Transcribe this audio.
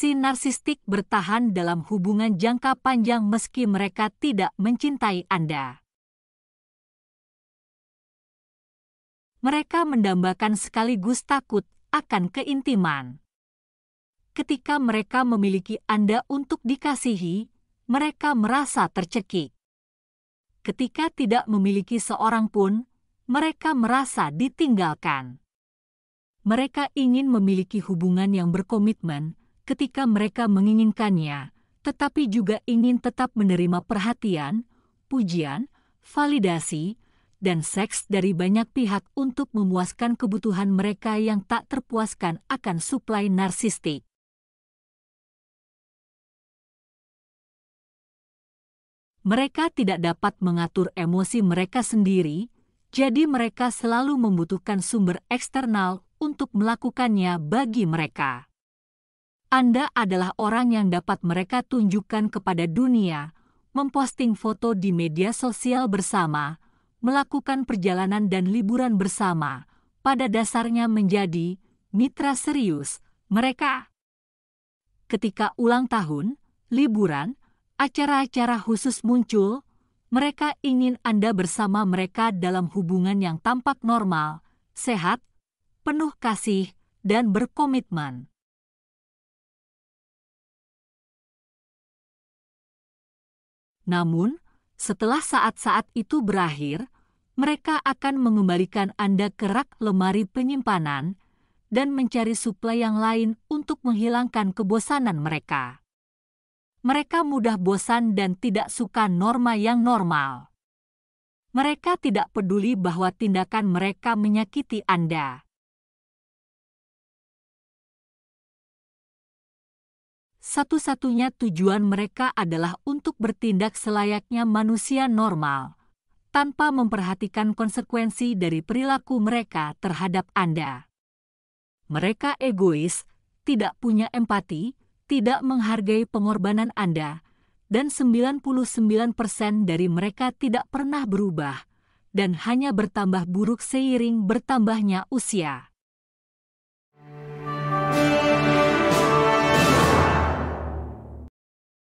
Si narsistik bertahan dalam hubungan jangka panjang meski mereka tidak mencintai Anda. Mereka mendambakan sekaligus takut akan keintiman. Ketika mereka memiliki Anda untuk dikasihi, mereka merasa tercekik. Ketika tidak memiliki seorang pun, mereka merasa ditinggalkan mereka ingin memiliki hubungan yang berkomitmen, ketika mereka menginginkannya, tetapi juga ingin tetap menerima perhatian, pujian, validasi, dan seks dari banyak pihak untuk memuaskan kebutuhan mereka yang tak terpuaskan akan suplai narsistik. Mereka tidak dapat mengatur emosi mereka sendiri, jadi mereka selalu membutuhkan sumber eksternal untuk melakukannya bagi mereka. Anda adalah orang yang dapat mereka tunjukkan kepada dunia, memposting foto di media sosial bersama, melakukan perjalanan dan liburan bersama, pada dasarnya menjadi mitra serius mereka. Ketika ulang tahun, liburan, acara-acara khusus muncul, mereka ingin Anda bersama mereka dalam hubungan yang tampak normal, sehat, penuh kasih, dan berkomitmen. Namun, setelah saat-saat itu berakhir, mereka akan mengembalikan Anda ke rak lemari penyimpanan dan mencari suplai yang lain untuk menghilangkan kebosanan mereka. Mereka mudah bosan dan tidak suka norma yang normal. Mereka tidak peduli bahwa tindakan mereka menyakiti Anda. satu-satunya tujuan mereka adalah untuk bertindak selayaknya manusia normal, tanpa memperhatikan konsekuensi dari perilaku mereka terhadap Anda. Mereka egois, tidak punya empati, tidak menghargai pengorbanan Anda, dan 99% dari mereka tidak pernah berubah dan hanya bertambah buruk seiring bertambahnya usia.